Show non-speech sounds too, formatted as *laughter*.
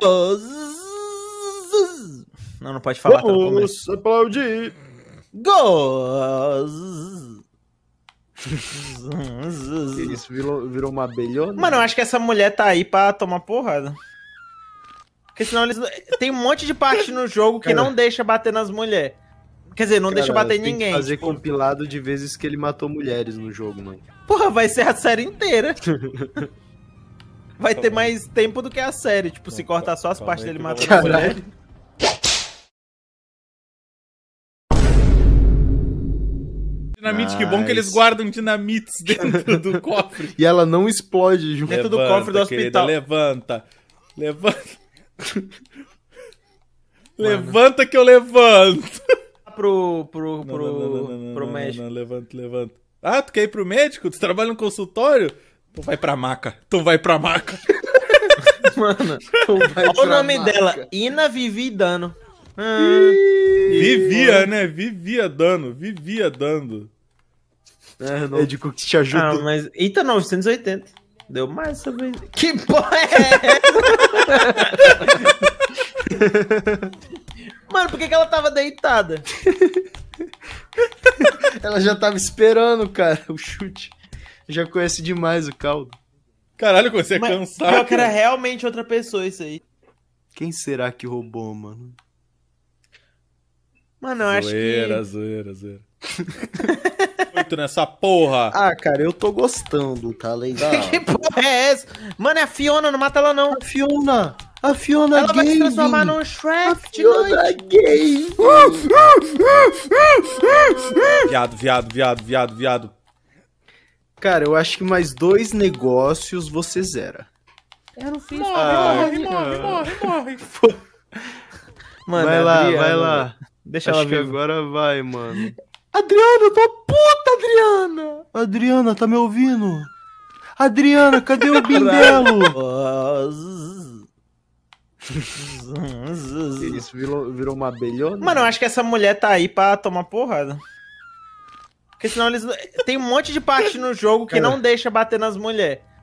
Gols! Não, não pode falar. Tá Vamos tá aplaudir! Gols! Isso virou, virou uma abelhona? Mano, eu acho que essa mulher tá aí pra tomar porrada. Porque senão eles. Tem um monte de parte no jogo que não deixa bater nas mulheres. Quer dizer, não Cara, deixa bater tem ninguém. Que fazer tipo... compilado de vezes que ele matou mulheres no jogo, mano. Porra, vai ser a série inteira. *laughs* vai tá ter mais tempo do que a série. Tipo, se tá, cortar tá, só as partes dele matando a mulher. *laughs* Dinamite, nice. que bom que eles guardam dinamites dentro do *laughs* cofre. e ela não explode junto. Dentro do cofre do hospital. Querida, levanta. Levanta. *laughs* levanta que eu levanto. Pro. pro. pro. pro médico. Levanta, levanta. Ah, tu quer ir pro médico? Tu trabalha no consultório? Tu vai pra maca. tu vai pra maca. *laughs* Mano, tu vai Olha pra o nome maca. dela, Ina Vivi Dano. Ah, vivia, mano. né? Vivia dando, vivia dando. É, não... É, de que te ajuda. Ah, mas. Eita, 980. Deu mais essa vez. Que porra é essa? *laughs* mano, por que, que ela tava deitada? *laughs* ela já tava esperando, cara, o chute já conhece demais o caldo. Caralho, você é Mas, cansado. Pior que era realmente outra pessoa isso aí. Quem será que roubou, mano? Mano, eu acho que. Zoeira, zoeira, zoeira. Muito nessa porra. *laughs* Ah, cara, eu tô gostando, tá legal? que tá. porra é essa? Mano, é a Fiona, não mata ela não. A Fiona! A Fiona Ela vai se transformar num Shrek a Fiona Viado, viado, viado, viado, viado. Cara, eu acho que mais dois negócios você zera. Eu não fiz. Morre, ah, morre, morre, morre, *laughs* morre, Mano, vai é lá, Adriana, vai lá. Deixa acho ela ver. agora vai, mano. Adriana, tô puta, Adriana! Adriana, tá me ouvindo? Adriana, cadê o *laughs* Bindelo? *laughs* Isso virou, virou uma abelhona? Mano, eu acho que essa mulher tá aí pra tomar porrada. Porque senão eles. Tem um monte de parte no jogo que é. não deixa bater nas mulheres.